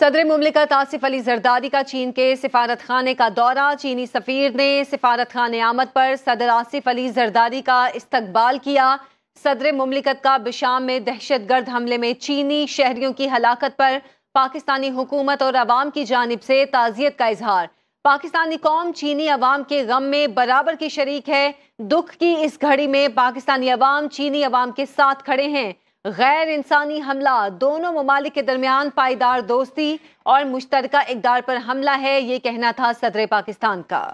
सदर ममलिकत आसिफ अली जरदारी का चीन के सिफारत खाने का दौरा चीनी सफ़ीर ने सिफारत खान आमद पर सदर आसिफ अली जरदारी का इस्तकबाल किया सदर मुमलिकत का बिशाम में दहशत गर्द हमले में चीनी शहरियों की हलाकत पर पाकिस्तानी हुकूमत और आवाम की जानब से ताज़ियत का इजहार पाकिस्तानी कौम चीनी अवाम के गम में बराबर की शरीक है दुख की इस घड़ी में पाकिस्तानी अवाम चीनी अवाम के साथ खड़े हैं गैर इंसानी हमला दोनों ममालिक के दरमियान पायदार दोस्ती और मुश्तरक इकदार पर हमला है ये कहना था सदर पाकिस्तान का